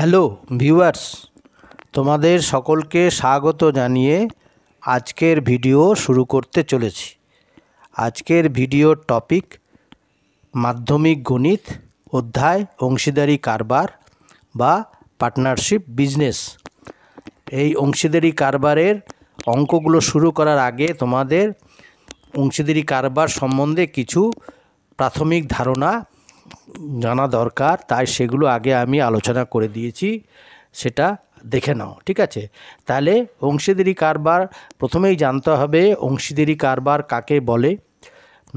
hello viewers তোমাদের সকলকে স্বাগত জানিয়ে আজকের ভিডিও শুরু করতে চলেছি আজকের ভিডিওর টপিক মাধ্যমিক গণিত অধ্যায় অংশীদারি কারবার বা পার্টনারশিপ বিজনেস এই অংশীদারি কারবারের অঙ্কগুলো শুরু করার আগে তোমাদের অংশীদারি কারবার সম্বন্ধে কিছু প্রাথমিক ধারণা জানা দরকার তাই সেগুলো আগে আমি আলোচনা করে দিয়েছি সেটা দেখে নাও ঠিক আছে তাহলে অংশীদারি কারবার প্রথমেই জানতে হবে অংশীদারি কারবার কাকে বলে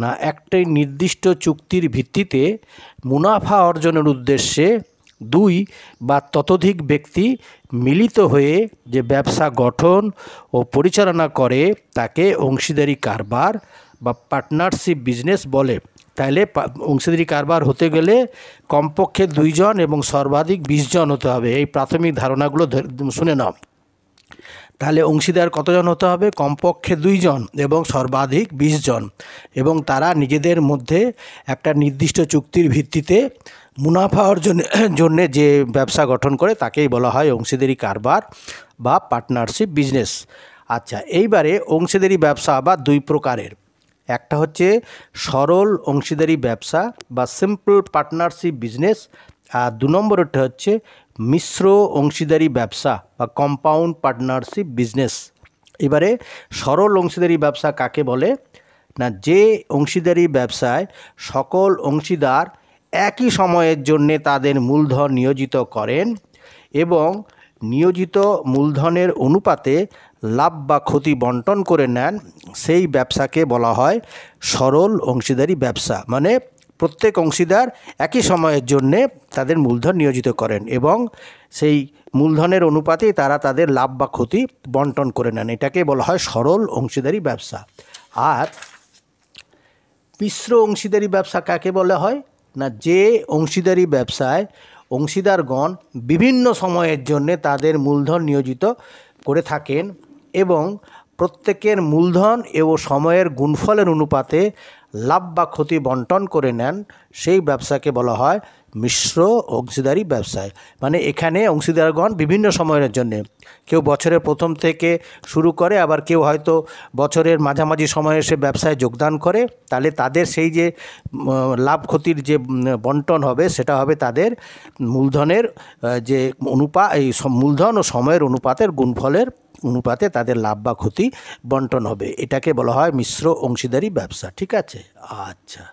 না একটি নির্দিষ্ট চুক্তির ভিত্তিতে মুনাফা অর্জনের উদ্দেশ্যে দুই বা ততোধিক ব্যক্তি মিলিত হয়ে যে ব্যবসা গঠন ও পরিচালনা করে তাকে অংশীদারি কারবার বা পার্টনারশিপ বিজনেস বলে তাহলে অংশীদারি কারবার হতে গেলে কমপক্ষে দুইজন এবং সর্বাধিক বিশজন হতে হবে এই প্রাথমিক ধারণাগুলো শুনে নাও তাহলে অংশীদার কতজন হতে হবে কমপক্ষে দুইজন এবং সর্বাধিক বিশজন এবং তারা নিজেদের মধ্যে একটা নির্দিষ্ট চুক্তির ভিত্তিতে মুনাফা অর্জনের জন্যে যে ব্যবসা গঠন করে তাকেই বলা হয় অংশীদারি কারবার বা পার্টনারশিপ বিজনেস আচ্ছা এইবারে অংশীদারি ব্যবসা আবার দুই প্রকারের একটা হচ্ছে সরল অংশীদারি ব্যবসা বা সিম্পল পার্টনারশিপ বিজনেস আর দু নম্বরটা হচ্ছে মিশ্র অংশীদারি ব্যবসা বা কম্পাউন্ড পার্টনারশিপ বিজনেস এবারে সরল অংশীদারি ব্যবসা কাকে বলে না যে অংশীদারি ব্যবসায় সকল অংশীদার একই সময়ের জন্যে তাদের মূলধন নিয়োজিত করেন এবং নিয়োজিত মূলধনের অনুপাতে লাভ বা ক্ষতি বন্টন করে নেন সেই ব্যবসাকে বলা হয় সরল অংশীদারি ব্যবসা মানে প্রত্যেক অংশীদার একই সময়ের জন্যে তাদের মূলধন নিয়োজিত করেন এবং সেই মূলধনের অনুপাতে তারা তাদের লাভ বা ক্ষতি বন্টন করে নেন এটাকে বলা হয় সরল অংশীদারি ব্যবসা আর মিশ্র অংশীদারি ব্যবসা কাকে বলা হয় না যে অংশীদারি ব্যবসায় অংশীদারগণ বিভিন্ন সময়ের জন্যে তাদের মূলধন নিয়োজিত করে থাকেন এবং প্রত্যেকের মূলধন এবং সময়ের গুণফলের অনুপাতে লাভ বা ক্ষতি বন্টন করে নেন সেই ব্যবসাকে বলা হয় মিশ্র অংশীদারি ব্যবসায় মানে এখানে অংশীদারগণ বিভিন্ন সময়ের জন্য কেউ বছরের প্রথম থেকে শুরু করে আবার কেউ হয়তো বছরের মাঝামাঝি সময়ে এসে ব্যবসায় যোগদান করে তাহলে তাদের সেই যে লাভ ক্ষতির যে বন্টন হবে সেটা হবে তাদের মূলধনের যে অনুপা এই মূলধন ও সময়ের অনুপাতের গুণফলের অনুপাতে তাদের লাভ বা ক্ষতি বন্টন হবে এটাকে বলা হয় মিশ্র অংশীদারি ব্যবসা ঠিক আছে আচ্ছা